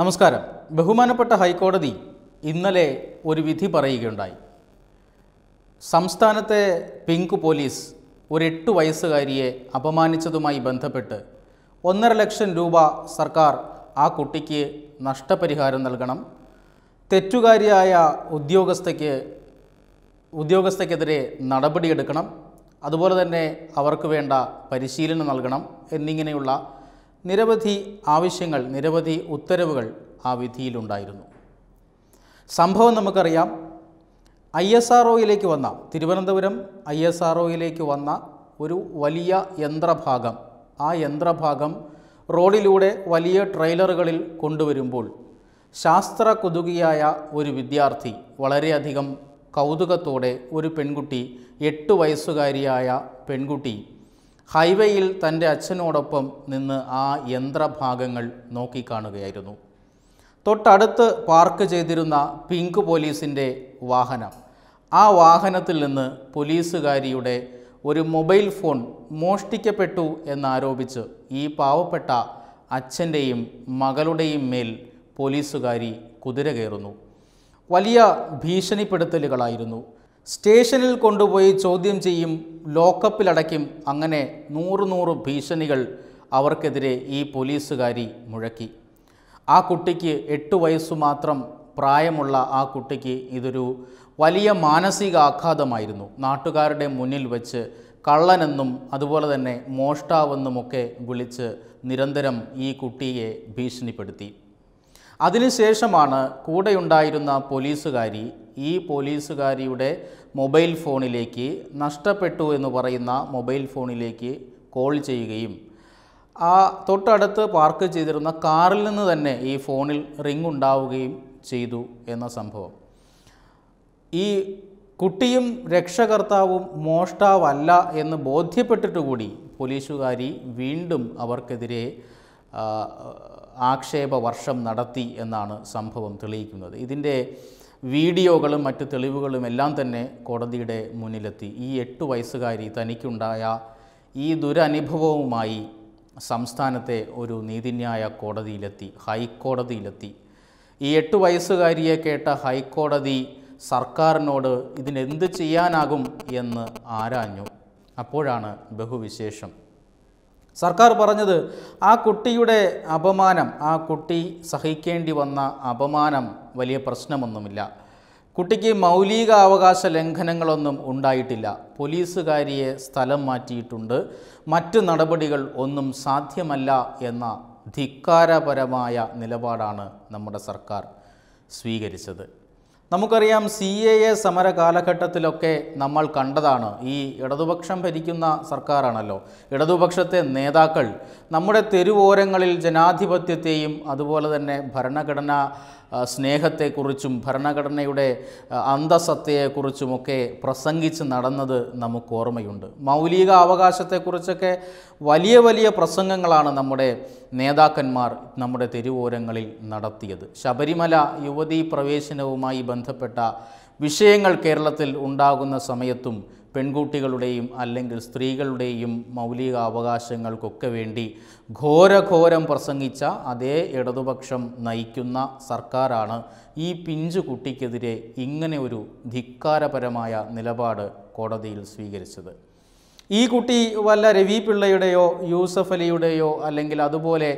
നമസ്കാരം ബഹുമാനപ്പെട്ട ഹൈക്കോടതി ഇന്നലെ ഒരു വിധി പറയുകയുണ്ടായി സംസ്ഥാനത്തെ പിങ്ക് പോലീസ് ഒരു എട്ട് വയസ്സുകാരിയെ അപമാനിച്ചതുമായി ബന്ധപ്പെട്ട് ഒന്നര ലക്ഷം രൂപ സർക്കാർ ആ കുട്ടിക്ക് നഷ്ടപരിഹാരം നൽകണം തെറ്റുകാരിയായ ഉദ്യോഗസ്ഥയ്ക്ക് ഉദ്യോഗസ്ഥയ്ക്കെതിരെ നടപടിയെടുക്കണം അതുപോലെ തന്നെ അവർക്ക് വേണ്ട പരിശീലനം നൽകണം എന്നിങ്ങനെയുള്ള നിരവധി ആവശ്യങ്ങൾ നിരവധി ഉത്തരവുകൾ ആ വിധിയിലുണ്ടായിരുന്നു സംഭവം നമുക്കറിയാം ഐ എസ് ആർ ഒയിലേക്ക് വന്ന തിരുവനന്തപുരം ഐ എസ് ആർ ഒയിലേക്ക് വന്ന ഒരു വലിയ യന്ത്രഭാഗം ആ യന്ത്രഭാഗം റോഡിലൂടെ വലിയ ട്രെയിലറുകളിൽ കൊണ്ടുവരുമ്പോൾ ശാസ്ത്ര കൊതുകിയായ ഒരു വിദ്യാർത്ഥി വളരെയധികം കൗതുകത്തോടെ ഒരു പെൺകുട്ടി എട്ട് വയസ്സുകാരിയായ പെൺകുട്ടി ഹൈവേയിൽ തൻ്റെ അച്ഛനോടൊപ്പം നിന്ന് ആ യന്ത്രഭാഗങ്ങൾ നോക്കിക്കാണുകയായിരുന്നു തൊട്ടടുത്ത് പാർക്ക് ചെയ്തിരുന്ന പിങ്ക് പോലീസിൻ്റെ വാഹനം ആ വാഹനത്തിൽ നിന്ന് പോലീസുകാരിയുടെ ഒരു മൊബൈൽ ഫോൺ മോഷ്ടിക്കപ്പെട്ടു എന്നാരോപിച്ച് ഈ പാവപ്പെട്ട അച്ഛൻ്റെയും മകളുടെയും മേൽ പോലീസുകാരി കുതിര കയറുന്നു വലിയ ഭീഷണിപ്പെടുത്തലുകളായിരുന്നു സ്റ്റേഷനിൽ കൊണ്ടുപോയി ചോദ്യം ചെയ്യും ലോക്കപ്പിലടയ്ക്കും അങ്ങനെ നൂറ് നൂറ് ഭീഷണികൾ അവർക്കെതിരെ ഈ പോലീസുകാരി മുഴക്കി ആ കുട്ടിക്ക് എട്ട് വയസ്സു മാത്രം പ്രായമുള്ള ആ കുട്ടിക്ക് ഇതൊരു വലിയ മാനസിക ആഘാതമായിരുന്നു നാട്ടുകാരുടെ മുന്നിൽ വെച്ച് കള്ളനെന്നും അതുപോലെ തന്നെ മോഷ്ടാവെന്നുമൊക്കെ വിളിച്ച് നിരന്തരം ഈ കുട്ടിയെ ഭീഷണിപ്പെടുത്തി അതിനുശേഷമാണ് കൂടെയുണ്ടായിരുന്ന പോലീസുകാരി ഈ പോലീസുകാരിയുടെ മൊബൈൽ ഫോണിലേക്ക് നഷ്ടപ്പെട്ടു എന്ന് പറയുന്ന മൊബൈൽ ഫോണിലേക്ക് കോൾ ചെയ്യുകയും ആ തൊട്ടടുത്ത് പാർക്ക് ചെയ്തിരുന്ന കാറിൽ നിന്ന് തന്നെ ഈ ഫോണിൽ റിംഗ് ഉണ്ടാവുകയും ചെയ്തു എന്ന സംഭവം ഈ കുട്ടിയും രക്ഷകർത്താവും മോഷ്ടാവല്ല എന്ന് ബോധ്യപ്പെട്ടിട്ട് കൂടി പോലീസുകാരി വീണ്ടും അവർക്കെതിരെ ആക്ഷേപ വർഷം നടത്തി എന്നാണ് സംഭവം തെളിയിക്കുന്നത് ഇതിൻ്റെ വീഡിയോകളും മറ്റ് തെളിവുകളും എല്ലാം തന്നെ കോടതിയുടെ മുന്നിലെത്തി ഈ എട്ട് വയസ്സുകാരി തനിക്കുണ്ടായ ഈ ദുരനുഭവവുമായി സംസ്ഥാനത്തെ ഒരു നീതിന്യായ കോടതിയിലെത്തി ഹൈക്കോടതിയിലെത്തി ഈ എട്ട് വയസ്സുകാരിയെ കേട്ട ഹൈക്കോടതി സർക്കാരിനോട് ഇതിനെന്ത് ചെയ്യാനാകും എന്ന് ആരാഞ്ഞു അപ്പോഴാണ് ബഹുവിശേഷം സർക്കാർ പറഞ്ഞത് ആ കുട്ടിയുടെ അപമാനം ആ കുട്ടി സഹിക്കേണ്ടി വന്ന അപമാനം വലിയ പ്രശ്നമൊന്നുമില്ല കുട്ടിക്ക് മൗലിക അവകാശ ലംഘനങ്ങളൊന്നും ഉണ്ടായിട്ടില്ല പോലീസുകാരിയെ സ്ഥലം മാറ്റിയിട്ടുണ്ട് മറ്റു നടപടികൾ ഒന്നും സാധ്യമല്ല എന്ന ധിക്കാരപരമായ നിലപാടാണ് നമ്മുടെ സർക്കാർ സ്വീകരിച്ചത് നമുക്കറിയാം സി എ എ സമര കാലഘട്ടത്തിലൊക്കെ നമ്മൾ കണ്ടതാണ് ഈ ഇടതുപക്ഷം ഭരിക്കുന്ന സർക്കാരാണല്ലോ ഇടതുപക്ഷത്തെ നേതാക്കൾ നമ്മുടെ തെരുവോരങ്ങളിൽ ജനാധിപത്യത്തെയും അതുപോലെ തന്നെ ഭരണഘടനാ സ്നേഹത്തെക്കുറിച്ചും ഭരണഘടനയുടെ അന്തസത്തയെക്കുറിച്ചുമൊക്കെ പ്രസംഗിച്ച് നടന്നത് നമുക്ക് ഓർമ്മയുണ്ട് മൗലിക അവകാശത്തെക്കുറിച്ചൊക്കെ വലിയ വലിയ പ്രസംഗങ്ങളാണ് നമ്മുടെ നേതാക്കന്മാർ നമ്മുടെ തെരുവോരങ്ങളിൽ നടത്തിയത് ശബരിമല യുവതീ പ്രവേശനവുമായി ബന്ധപ്പെട്ട വിഷയങ്ങൾ കേരളത്തിൽ ഉണ്ടാകുന്ന സമയത്തും പെൺകുട്ടികളുടെയും അല്ലെങ്കിൽ സ്ത്രീകളുടെയും മൗലിക അവകാശങ്ങൾക്കൊക്കെ വേണ്ടി ഘോരഘോരം പ്രസംഗിച്ച അതേ ഇടതുപക്ഷം നയിക്കുന്ന സർക്കാരാണ് ഈ പിഞ്ചു കുട്ടിക്കെതിരെ ഇങ്ങനെ ഒരു ധിക്കാരപരമായ നിലപാട് കോടതിയിൽ സ്വീകരിച്ചത് ഈ കുട്ടി വല്ല രവി പിള്ളയുടെയോ യൂസഫ് അലിയുടെയോ അല്ലെങ്കിൽ അതുപോലെ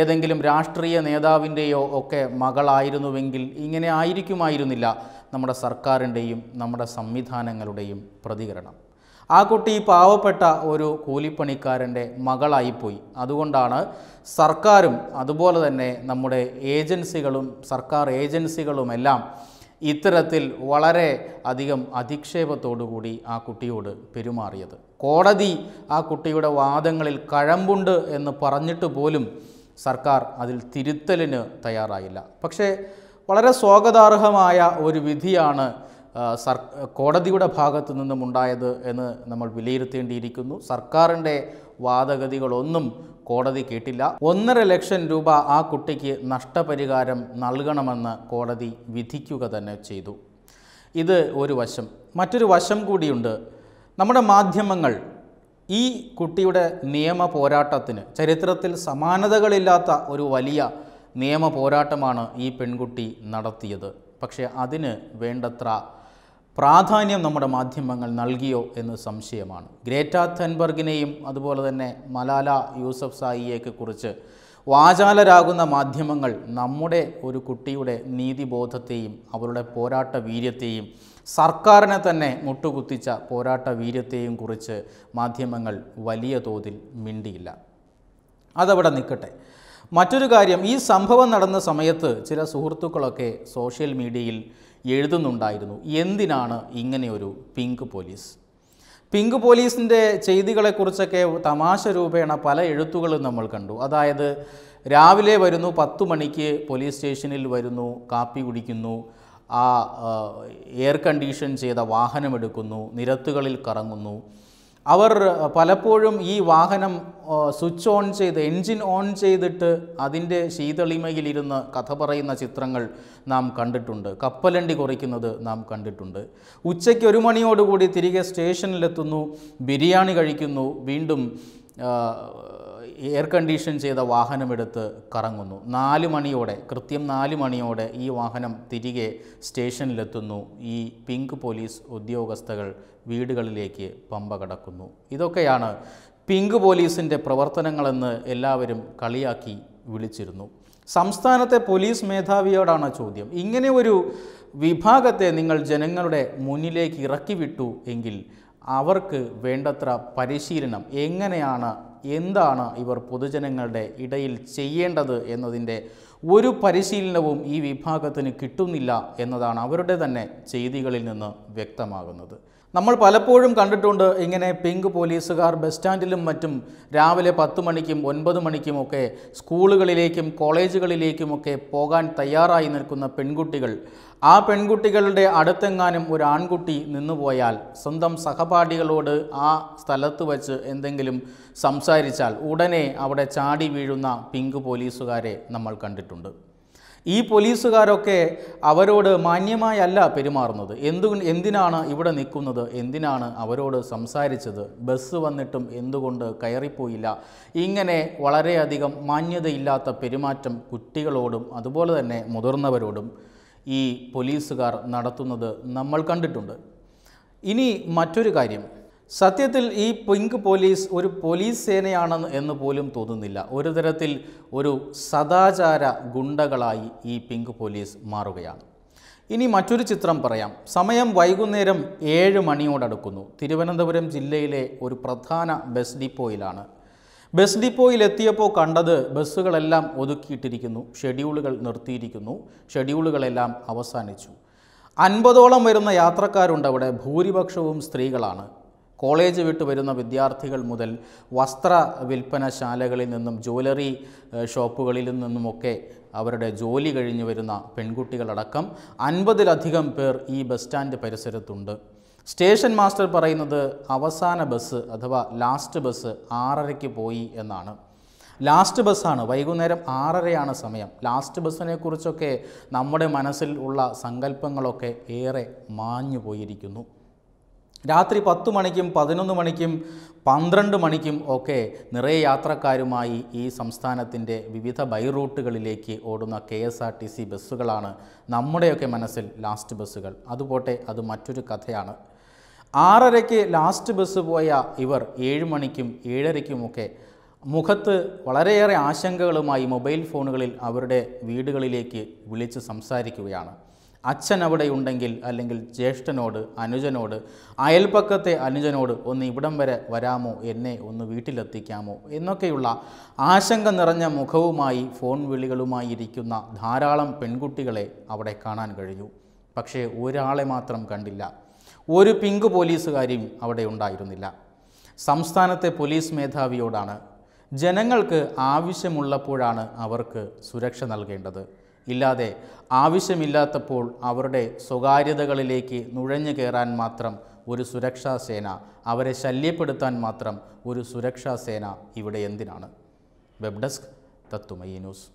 ഏതെങ്കിലും രാഷ്ട്രീയ നേതാവിൻ്റെയോ ഒക്കെ മകളായിരുന്നുവെങ്കിൽ ഇങ്ങനെ ആയിരിക്കുമായിരുന്നില്ല നമ്മുടെ സർക്കാരിൻ്റെയും നമ്മുടെ സംവിധാനങ്ങളുടെയും പ്രതികരണം ആ കുട്ടി പാവപ്പെട്ട ഒരു കൂലിപ്പണിക്കാരൻ്റെ മകളായിപ്പോയി അതുകൊണ്ടാണ് സർക്കാരും അതുപോലെ തന്നെ നമ്മുടെ ഏജൻസികളും സർക്കാർ ഏജൻസികളുമെല്ലാം ഇത്തരത്തിൽ വളരെ അധികം അധിക്ഷേപത്തോടുകൂടി ആ കുട്ടിയോട് പെരുമാറിയത് കോടതി ആ കുട്ടിയുടെ വാദങ്ങളിൽ കഴമ്പുണ്ട് എന്ന് പറഞ്ഞിട്ട് പോലും സർക്കാർ അതിൽ തിരുത്തലിന് തയ്യാറായില്ല പക്ഷേ വളരെ സ്വാഗതാർഹമായ ഒരു വിധിയാണ് സർ കോടതിയുടെ ഭാഗത്തു നിന്നും ഉണ്ടായത് എന്ന് നമ്മൾ വിലയിരുത്തേണ്ടിയിരിക്കുന്നു സർക്കാരിൻ്റെ വാദഗതികളൊന്നും കോടതി കേട്ടില്ല ഒന്നര ലക്ഷം രൂപ ആ കുട്ടിക്ക് നഷ്ടപരിഹാരം നൽകണമെന്ന് കോടതി വിധിക്കുക തന്നെ ചെയ്തു ഇത് ഒരു വശം മറ്റൊരു വശം കൂടിയുണ്ട് നമ്മുടെ മാധ്യമങ്ങൾ ഈ കുട്ടിയുടെ നിയമ പോരാട്ടത്തിന് ചരിത്രത്തിൽ സമാനതകളില്ലാത്ത ഒരു വലിയ നിയമ പോരാട്ടമാണ് ഈ പെൺകുട്ടി നടത്തിയത് പക്ഷേ അതിന് വേണ്ടത്ര പ്രാധാന്യം നമ്മുടെ മാധ്യമങ്ങൾ നൽകിയോ എന്ന് സംശയമാണ് ഗ്രേറ്റ തെൻബർഗിനെയും അതുപോലെ തന്നെ മലാല യൂസഫ് സായിയെയൊക്കെ കുറിച്ച് വാചാലരാകുന്ന മാധ്യമങ്ങൾ നമ്മുടെ ഒരു കുട്ടിയുടെ നീതിബോധത്തെയും അവരുടെ പോരാട്ട വീര്യത്തെയും സർക്കാരിനെ തന്നെ മുട്ടുകുത്തിച്ച പോരാട്ട വീര്യത്തെയും കുറിച്ച് മാധ്യമങ്ങൾ വലിയ തോതിൽ മിണ്ടിയില്ല അതവിടെ നിൽക്കട്ടെ മറ്റൊരു കാര്യം ഈ സംഭവം നടന്ന സമയത്ത് ചില സുഹൃത്തുക്കളൊക്കെ സോഷ്യൽ മീഡിയയിൽ എഴുതുന്നുണ്ടായിരുന്നു എന്തിനാണ് ഇങ്ങനെയൊരു പിങ്ക് പോലീസ് പിങ്ക് പോലീസിൻ്റെ ചെയ്തികളെക്കുറിച്ചൊക്കെ തമാശ രൂപേണ പല എഴുത്തുകളും നമ്മൾ കണ്ടു അതായത് രാവിലെ വരുന്നു പത്തു മണിക്ക് പോലീസ് സ്റ്റേഷനിൽ വരുന്നു കാപ്പി കുടിക്കുന്നു ആ എയർ കണ്ടീഷൻ ചെയ്ത വാഹനമെടുക്കുന്നു നിരത്തുകളിൽ കറങ്ങുന്നു അവർ പലപ്പോഴും ഈ വാഹനം സ്വിച്ച് ഓൺ ചെയ്ത് എൻജിൻ ഓൺ ചെയ്തിട്ട് അതിൻ്റെ ശീതളിമയിലിരുന്ന് കഥ പറയുന്ന ചിത്രങ്ങൾ നാം കണ്ടിട്ടുണ്ട് കപ്പലണ്ടി കുറയ്ക്കുന്നത് നാം കണ്ടിട്ടുണ്ട് ഉച്ചയ്ക്ക് ഒരു മണിയോടുകൂടി തിരികെ സ്റ്റേഷനിലെത്തുന്നു ബിരിയാണി കഴിക്കുന്നു വീണ്ടും എയർ കണ്ടീഷൻ ചെയ്ത വാഹനമെടുത്ത് കറങ്ങുന്നു നാല് മണിയോടെ കൃത്യം നാല് മണിയോടെ ഈ വാഹനം തിരികെ സ്റ്റേഷനിലെത്തുന്നു ഈ പിങ്ക് പോലീസ് ഉദ്യോഗസ്ഥകൾ വീടുകളിലേക്ക് പമ്പ കടക്കുന്നു ഇതൊക്കെയാണ് പിങ്ക് പോലീസിൻ്റെ പ്രവർത്തനങ്ങളെന്ന് എല്ലാവരും കളിയാക്കി വിളിച്ചിരുന്നു സംസ്ഥാനത്തെ പോലീസ് മേധാവിയോടാണ് ചോദ്യം ഇങ്ങനെ ഒരു വിഭാഗത്തെ നിങ്ങൾ ജനങ്ങളുടെ മുന്നിലേക്ക് ഇറക്കി വിട്ടു എങ്കിൽ അവർക്ക് വേണ്ടത്ര പരിശീലനം എങ്ങനെയാണ് എന്താണ് ഇവർ പൊതുജനങ്ങളുടെ ഇടയിൽ ചെയ്യേണ്ടത് എന്നതിൻ്റെ ഒരു പരിശീലനവും ഈ വിഭാഗത്തിന് കിട്ടുന്നില്ല എന്നതാണ് അവരുടെ തന്നെ ചെയ്തികളിൽ നിന്ന് വ്യക്തമാകുന്നത് നമ്മൾ പലപ്പോഴും കണ്ടിട്ടുണ്ട് ഇങ്ങനെ പിങ്ക് പോലീസുകാർ ബസ് സ്റ്റാൻഡിലും മറ്റും രാവിലെ പത്ത് മണിക്കും ഒൻപത് മണിക്കുമൊക്കെ സ്കൂളുകളിലേക്കും കോളേജുകളിലേക്കുമൊക്കെ പോകാൻ തയ്യാറായി നിൽക്കുന്ന പെൺകുട്ടികൾ ആ പെൺകുട്ടികളുടെ അടുത്തെങ്ങാനും ഒരു ആൺകുട്ടി നിന്നുപോയാൽ സ്വന്തം സഹപാഠികളോട് ആ സ്ഥലത്ത് വച്ച് എന്തെങ്കിലും സംസാരിച്ചാൽ ഉടനെ അവിടെ ചാടി വീഴുന്ന പിങ്ക് പോലീസുകാരെ നമ്മൾ കണ്ടിട്ടുണ്ട് ഈ പോലീസുകാരൊക്കെ അവരോട് മാന്യമായല്ല പെരുമാറുന്നത് എന്തു എന്തിനാണ് ഇവിടെ നിൽക്കുന്നത് എന്തിനാണ് അവരോട് സംസാരിച്ചത് ബസ് വന്നിട്ടും എന്തുകൊണ്ട് കയറിപ്പോയില്ല ഇങ്ങനെ വളരെയധികം മാന്യതയില്ലാത്ത പെരുമാറ്റം കുട്ടികളോടും അതുപോലെ തന്നെ മുതിർന്നവരോടും ഈ പോലീസുകാർ നടത്തുന്നത് നമ്മൾ കണ്ടിട്ടുണ്ട് ഇനി മറ്റൊരു കാര്യം സത്യത്തിൽ ഈ പിങ്ക് പോലീസ് ഒരു പോലീസ് സേനയാണെന്ന് എന്ന് പോലും തോന്നുന്നില്ല ഒരു തരത്തിൽ ഒരു സദാചാര ഗുണ്ടകളായി ഈ പിങ്ക് പോലീസ് മാറുകയാണ് ഇനി മറ്റൊരു ചിത്രം പറയാം സമയം വൈകുന്നേരം ഏഴ് മണിയോടടുക്കുന്നു തിരുവനന്തപുരം ജില്ലയിലെ ഒരു പ്രധാന ബസ് ഡിപ്പോയിലാണ് ബസ് ഡിപ്പോയിൽ എത്തിയപ്പോൾ കണ്ടത് ബസ്സുകളെല്ലാം ഒതുക്കിയിട്ടിരിക്കുന്നു ഷെഡ്യൂളുകൾ നിർത്തിയിരിക്കുന്നു ഷെഡ്യൂളുകളെല്ലാം അവസാനിച്ചു അൻപതോളം വരുന്ന യാത്രക്കാരുണ്ട് അവിടെ ഭൂരിപക്ഷവും സ്ത്രീകളാണ് കോളേജ് വിട്ട് വരുന്ന വിദ്യാർത്ഥികൾ മുതൽ വസ്ത്ര വിൽപ്പനശാലകളിൽ നിന്നും ജ്വല്ലറി ഷോപ്പുകളിൽ നിന്നുമൊക്കെ അവരുടെ ജോലി കഴിഞ്ഞു വരുന്ന പെൺകുട്ടികളടക്കം അൻപതിലധികം പേർ ഈ ബസ് സ്റ്റാൻഡ് പരിസരത്തുണ്ട് സ്റ്റേഷൻ മാസ്റ്റർ പറയുന്നത് അവസാന ബസ് അഥവാ ലാസ്റ്റ് ബസ് ആറരയ്ക്ക് പോയി എന്നാണ് ലാസ്റ്റ് ബസ്സാണ് വൈകുന്നേരം ആറരയാണ് സമയം ലാസ്റ്റ് ബസ്സിനെ കുറിച്ചൊക്കെ നമ്മുടെ മനസ്സിൽ ഉള്ള സങ്കല്പങ്ങളൊക്കെ ഏറെ മാഞ്ഞു പോയിരിക്കുന്നു രാത്രി പത്ത് മണിക്കും പതിനൊന്ന് മണിക്കും പന്ത്രണ്ട് മണിക്കും ഒക്കെ നിറയെ യാത്രക്കാരുമായി ഈ സംസ്ഥാനത്തിൻ്റെ വിവിധ ബൈറൂട്ടുകളിലേക്ക് ഓടുന്ന K S R T C ബസ്സുകളാണ് നമ്മുടെയൊക്കെ മനസ്സിൽ ലാസ്റ്റ് ബസ്സുകൾ അതുപോട്ടെ അത് മറ്റൊരു കഥയാണ് ആറരയ്ക്ക് ലാസ്റ്റ് ബസ് പോയ ഇവർ ഏഴ് മണിക്കും ഏഴരയ്ക്കുമൊക്കെ മുഖത്ത് വളരെയേറെ ആശങ്കകളുമായി മൊബൈൽ ഫോണുകളിൽ അവരുടെ വീടുകളിലേക്ക് വിളിച്ച് സംസാരിക്കുകയാണ് അച്ഛൻ അവിടെ ഉണ്ടെങ്കിൽ അല്ലെങ്കിൽ ജ്യേഷ്ഠനോട് അനുജനോട് അയൽപ്പക്കത്തെ അനുജനോട് ഒന്ന് ഇവിടം വരെ വരാമോ എന്നെ ഒന്ന് വീട്ടിലെത്തിക്കാമോ എന്നൊക്കെയുള്ള ആശങ്ക നിറഞ്ഞ മുഖവുമായി ഫോൺ വിളികളുമായി ഇരിക്കുന്ന ധാരാളം പെൺകുട്ടികളെ അവിടെ കാണാൻ കഴിഞ്ഞു പക്ഷേ ഒരാളെ മാത്രം കണ്ടില്ല ഒരു പിങ്ക് പോലീസുകാരിയും അവിടെ ഉണ്ടായിരുന്നില്ല സംസ്ഥാനത്തെ പോലീസ് മേധാവിയോടാണ് ജനങ്ങൾക്ക് ആവശ്യമുള്ളപ്പോഴാണ് അവർക്ക് സുരക്ഷ നൽകേണ്ടത് ഇല്ലാതെ ആവശ്യമില്ലാത്തപ്പോൾ അവരുടെ സ്വകാര്യതകളിലേക്ക് നുഴഞ്ഞു കയറാൻ മാത്രം ഒരു സുരക്ഷാ സേന അവരെ ശല്യപ്പെടുത്താൻ മാത്രം ഒരു സുരക്ഷാ സേന ഇവിടെ എന്തിനാണ് വെബ് ഡെസ്ക് തത്തുമയി ന്യൂസ്